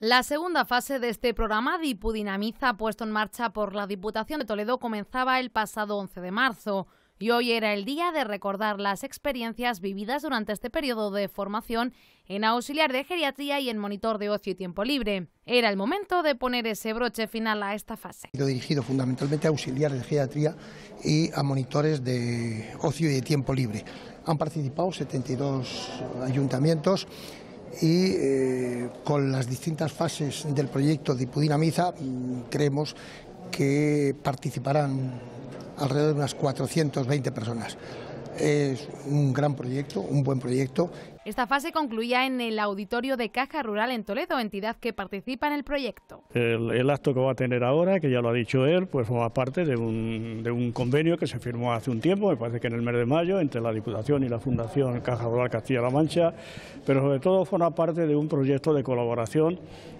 La segunda fase de este programa Dipudinamiza, puesto en marcha por la Diputación de Toledo, comenzaba el pasado 11 de marzo y hoy era el día de recordar las experiencias vividas durante este periodo de formación en auxiliar de geriatría y en monitor de ocio y tiempo libre. Era el momento de poner ese broche final a esta fase. He dirigido fundamentalmente a auxiliares de geriatría y a monitores de ocio y de tiempo libre. Han participado 72 ayuntamientos y eh, con las distintas fases del proyecto de Miza mm, creemos que participarán alrededor de unas 420 personas. Es un gran proyecto, un buen proyecto. Esta fase concluía en el auditorio de Caja Rural en Toledo, entidad que participa en el proyecto. El, acto que va a tener ahora, que ya lo ha dicho él, pues forma parte de un, de un convenio que se firmó hace un tiempo, me parece que en el mes de mayo, entre la Diputación y la Fundación Caja Rural Castilla-La Mancha, pero sobre todo forma parte de un proyecto de colaboración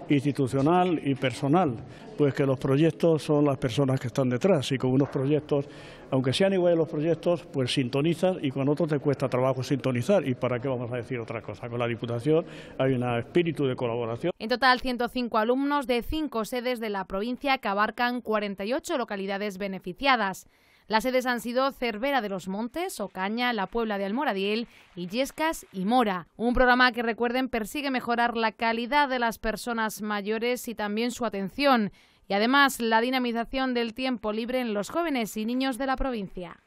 institucional y personal, pues que los proyectos son las personas que están detrás y con unos proyectos, aunque sean iguales los proyectos, pues sintonizan y con otros te cuesta trabajo sintonizar. ¿Y para qué vamos a decir otra cosa? Con la Diputación hay un espíritu de colaboración. En total, 105 alumnos de cinco sedes de la provincia que abarcan 48 localidades beneficiadas. Las sedes han sido Cervera de los Montes, Ocaña, La Puebla de Almoradiel, Illescas y Mora. Un programa que, recuerden, persigue mejorar la calidad de las personas mayores y también su atención y además la dinamización del tiempo libre en los jóvenes y niños de la provincia.